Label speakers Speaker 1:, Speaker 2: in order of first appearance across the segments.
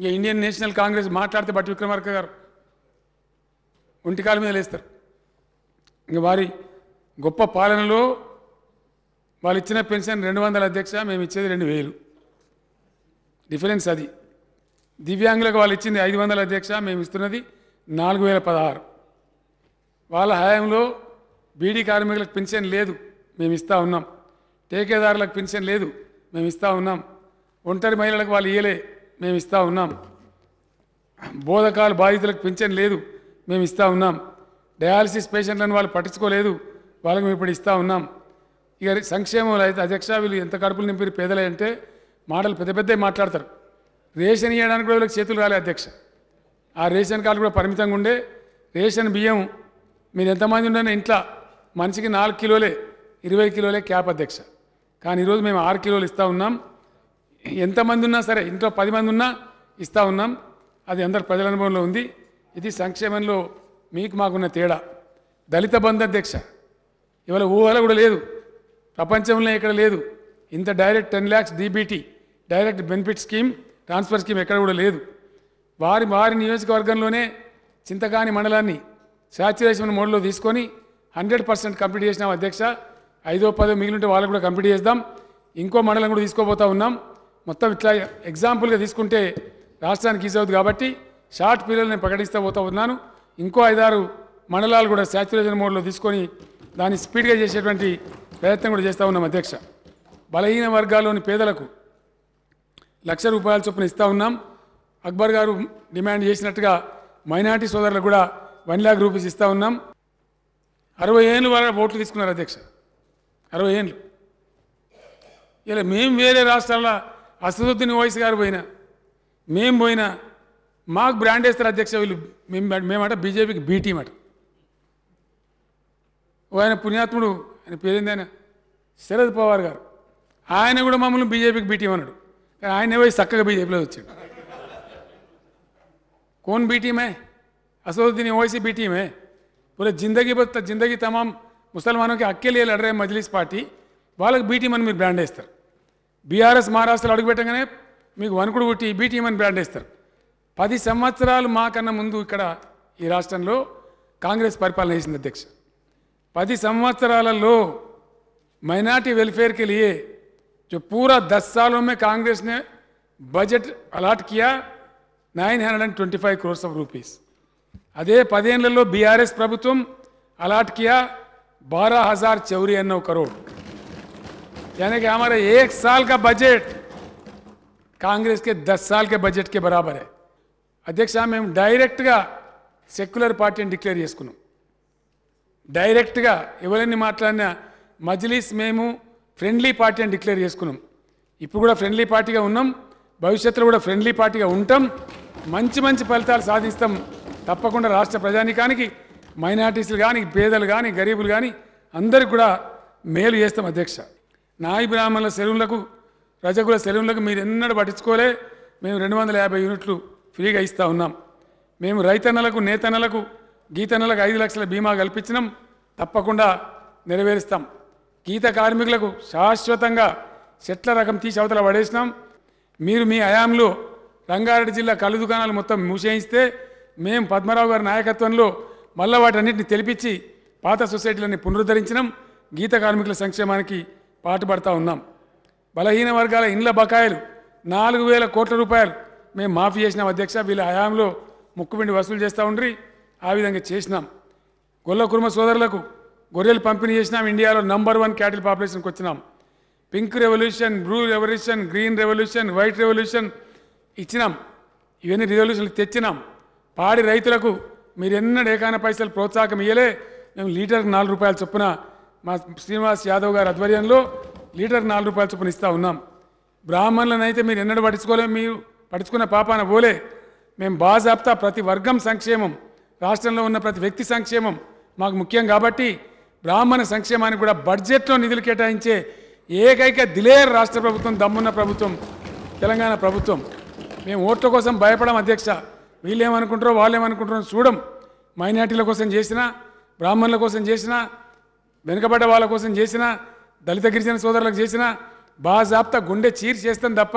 Speaker 1: ఇక Indian national Congress మాట్లాడితే బట్టి విక్రమార్క గారు ఒంటికాల మీద లేస్తారు ఇంక వారి గొప్ప పాలనలో వాళ్ళు ఇచ్చిన పెన్షన్ రెండు వందల అధ్యక్ష మేము ఇచ్చేది రెండు వేలు డిఫరెన్స్ అది దివ్యాంగులకు వాళ్ళు ఇచ్చింది ఐదు వందల అధ్యక్ష మేము ఇస్తున్నది నాలుగు వేల పదహారు వాళ్ళ హయాంలో బీడీ కార్మికులకు పెన్షన్ లేదు మేము ఇస్తూ ఉన్నాం టేకేదారులకు పెన్షన్ లేదు మేము ఇస్తూ ఉన్నాం ఒంటరి మహిళలకు వాళ్ళు ఇయ్యలే మేము ఇస్తూ ఉన్నాం బోధకాలు బాధితులకు పింఛన్ లేదు మేము ఇస్తూ ఉన్నాం డయాలసిస్ పేషెంట్లను వాళ్ళు పట్టించుకోలేదు వాళ్ళకి మేము ఇప్పుడు ఇస్తూ ఉన్నాం ఇక సంక్షేమంలో అయితే అధ్యక్ష వీళ్ళు ఎంత కడుపులు నింపి పేదలే అంటే మాటలు పెద్ద పెద్దవి మాట్లాడతారు రేషన్ ఇవ్వడానికి కూడా వీళ్ళకి చేతులు రాలే అధ్యక్ష ఆ రేషన్ కార్డు కూడా పరిమితంగా ఉండే రేషన్ బియ్యం మీరు ఎంతమంది ఉండే ఇంట్లో మనిషికి నాలుగు కిలోలే ఇరవై కిలోలే క్యాప్ అధ్యక్ష కానీ ఈరోజు మేము ఆరు కిలోలు ఇస్తూ ఉన్నాం ఎంతమంది ఉన్నా సరే ఇంట్లో పది మంది ఉన్నా ఇస్తూ ఉన్నాం అది అందరు ప్రజల అనుభవంలో ఉంది ఇది సంక్షేమంలో మీకు మాకున్న తేడా దళిత బంధు అధ్యక్ష ఇవాళ ఊహల కూడా లేదు ప్రపంచంలో ఇక్కడ లేదు ఇంత direct ten lakhs DBT direct benefit scheme transfer scheme ఎక్కడ కూడా లేదు వారి వారి నియోజకవర్గంలోనే చింతకాని మండలాన్ని శాచ్యురేషన్ మోడ్లో తీసుకొని హండ్రెడ్ పర్సెంట్ కంప్లీట్ చేసినాం అధ్యక్ష ఐదో పదో మిగిలింటే వాళ్ళకు కూడా కంప్లీట్ చేద్దాం ఇంకో మండలం కూడా తీసుకోబోతా ఉన్నాం మొత్తం ఇట్లా ఎగ్జాంపుల్గా తీసుకుంటే రాష్ట్రానికి ఈజ్ అవుతుంది కాబట్టి షార్ట్ పీరియడ్ నేను ప్రకటిస్తూ పోతా ఉన్నాను ఇంకో ఐదారు మండలాలు కూడా శాచురేషన్ మోడ్లో తీసుకొని దాన్ని స్పీడ్గా చేసేటువంటి ప్రయత్నం కూడా చేస్తూ ఉన్నాం అధ్యక్ష బలహీన వర్గాల్లోని పేదలకు లక్ష రూపాయల చొప్పున ఇస్తూ ఉన్నాం అక్బర్ గారు డిమాండ్ చేసినట్టుగా మైనార్టీ సోదరులకు కూడా వన్ ల్యాక్ రూపీస్ ఇస్తూ ఉన్నాం అరవై ఏళ్ళు వరకు ఓట్లు తీసుకున్నారు అధ్యక్ష అరవై ఏళ్ళు ఇలా మేము వేరే రాష్ట్రాల అసదుద్దీన్ ఓవైస్ గారు పోయినా మేము పోయినా మాకు బ్రాండ్ వేస్తారు అధ్యక్ష వీళ్ళు మేము మేమట బీజేపీకి బీటీ మాట ఆయన పుణ్యాత్ముడు ఆయన పేరేంది ఆయన శరద్ పవార్ గారు ఆయన కూడా మమ్మల్ని బీజేపీకి బీటీ అన్నాడు కానీ ఆయన పోయి చక్కగా బీజేపీలో వచ్చాడు కోన్ బీటీమే అసదుద్దీన్ ఓవైసీ బీటీమే పూరే జిందగీ బత జిందగీ తమాం ముసల్మానంకి అక్కేలు లడ్ మజ్లీస్ పార్టీ వాళ్ళకి బీటీ మీరు బ్రాండ్ వేస్తారు బీఆర్ఎస్ మహారాష్ట్రలో అడుగుపెట్టగానే మీకు వనుకుడు పుట్టి బీటీఎం అని బ్రాండ్ వేస్తారు పది సంవత్సరాలు మాకన్నా ముందు ఇక్కడ ఈ రాష్ట్రంలో కాంగ్రెస్ పరిపాలన చేసింది అధ్యక్ష పది సంవత్సరాలలో మైనార్టీ వెల్ఫేర్కి వెళ్ళి జో పూరా पूरा दस सालों అలాట్ కియా nine hundred and twenty five crores of rupees అదే పదేళ్లలో బీఆర్ఎస్ ప్రభుత్వం అలాట్ కియా బారా హజార్ చౌరీ అన్న ఒక కరోడ్ यानी कि हमारे एक साल का बजट కాంగ్రెస్ కి 10 साल के बजट के बराबर है అధ్యక్ష మేము డైరెక్ట్ గా సెక్యులర్ పార్టీని డిక్లేర్ చేసుకున్నాం డైరెక్ట్ గా ఎవరైనా మాట్లాడిన మజ్లీస్ మేము ఫ్రెండ్లీ పార్టీ అని డిక్లేర్ చేసుకున్నాం ఇప్పుడు కూడా ఫ్రెండ్లీ పార్టీగా ఉన్నాం భవిష్యత్తులో కూడా ఫ్రెండ్లీ పార్టీగా ఉంటాం మంచి మంచి ఫలితాలు సాధిస్తాం తప్పకుండా రాష్ట్ర ప్రజానికానికి మైనార్టీస్లు కానీ పేదలు కానీ గరీబులు కానీ అందరికి కూడా మేలు చేస్తాం అధ్యక్ష నాయి బ్రాహ్మణుల సెలూన్లకు రజకుల సెలూన్లకు మీరు ఎన్నడూ పట్టించుకోలే మేము రెండు వందల యాభై యూనిట్లు ఫ్రీగా ఇస్తూ ఉన్నాం మేము రైతన్నలకు నేతన్నలకు గీతన్నలకు ఐదు లక్షల బీమా కల్పించినాం తప్పకుండా నెరవేరుస్తాం గీత కార్మికులకు శాశ్వతంగా చెట్ల రకం తీసి అవతల పడేసినాం మీరు మీ హయాంలో రంగారెడ్డి జిల్లా కళ్ళు దుకాణాలు మొత్తం మూసేయిస్తే మేము పద్మరావు గారి నాయకత్వంలో మళ్ళా వాటన్నిటిని తెలిపించి పాత సొసైటీలని పునరుద్ధరించడం గీత కార్మికుల సంక్షేమానికి పాటుపడతా ఉన్నాం బలహీన వర్గాల ఇండ్ల బకాయిలు నాలుగు వేల కోట్ల రూపాయలు మేము మాఫీ చేసినాం అధ్యక్ష వీళ్ళ హయాంలో ముక్కుపిండి వసూలు చేస్తూ ఉండ్రి ఆ విధంగా చేసినాం గొల్ల కుర్మ సోదరులకు గొర్రెలు పంపిణీ చేసినాం ఇండియాలో నంబర్ వన్ క్యాటిల్ పాపులేషన్కి వచ్చినాం pink revolution blue revolution green revolution white revolution ఇచ్చినాం ఇవన్నీ రిజల్యూషన్లు తెచ్చినాం పాడి రైతులకు మీరు ఎన్నడేకాన పైసలు ప్రోత్సాహకం ఇయ్యలే మేము లీటర్కి నాలుగు రూపాయలు చొప్పున మా శ్రీనివాస్ యాదవ్ గారి ఆధ్వర్యంలో లీటర్ నాలుగు రూపాయల చొప్పున ఇస్తూ ఉన్నాం బ్రాహ్మణులనైతే మీరు ఎన్నడూ పట్టించుకోలేము మీరు పట్టించుకున్న పాపాన పోలే మేము బాజాబ్తా ప్రతి వర్గం సంక్షేమం రాష్ట్రంలో ఉన్న ప్రతి వ్యక్తి సంక్షేమం మాకు ముఖ్యం కాబట్టి బ్రాహ్మణ సంక్షేమానికి కూడా బడ్జెట్లో నిధులు కేటాయించే ఏకైక దిలేర్ రాష్ట్ర ప్రభుత్వం దమ్మున్న ప్రభుత్వం తెలంగాణ ప్రభుత్వం మేము ఓట్ల కోసం భయపడం అధ్యక్ష వీళ్ళేమనుకుంటారో వాళ్ళేమనుకుంటారో చూడం మైనార్టీల కోసం చేసినా బ్రాహ్మణుల కోసం చేసినా వెనుకబడ్డ వాళ్ళ కోసం చేసిన దళిత గిరిజన సోదరులకు చేసిన బాజాప్తా గుండె చీర్ చేస్తాం తప్ప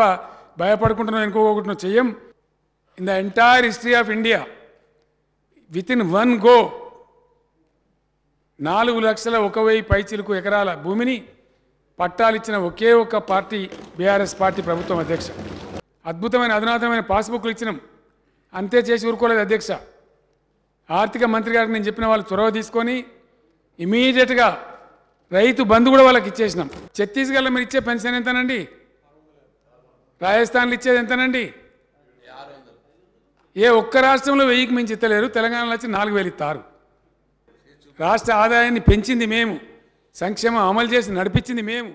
Speaker 1: భయపడుకుంటున్నాం వెనుకోకుంటున్నాం చెయ్యం in the entire history of India with in one go నాలుగు లక్షల ఒక వెయ్యి పైచిలకు ఎకరాల భూమిని పట్టాలిచ్చిన ఒకే ఒక్క పార్టీ బీఆర్ఎస్ పార్టీ ప్రభుత్వం అధ్యక్ష అద్భుతమైన అధునాతనమైన పాస్బుక్లు ఇచ్చినాం అంతే చేసి ఊరుకోలేదు అధ్యక్ష ఆర్థిక మంత్రి గారికి నేను చెప్పిన వాళ్ళు చొరవ తీసుకొని ఇమీడియట్గా రైతు బంధు కూడా వాళ్ళకి ఇచ్చేసినాం ఛత్తీస్గఢ్లో మీరు ఇచ్చే పెన్షన్ ఎంతనండి రాజస్థాన్లో ఇచ్చేది ఎంతనండి ఏ ఒక్క రాష్ట్రంలో వెయ్యికి మించి ఇస్తలేరు తెలంగాణలో వచ్చి నాలుగు వేలు ఇస్తారు రాష్ట్ర ఆదాయాన్ని పెంచింది మేము సంక్షేమం అమలు చేసి నడిపించింది మేము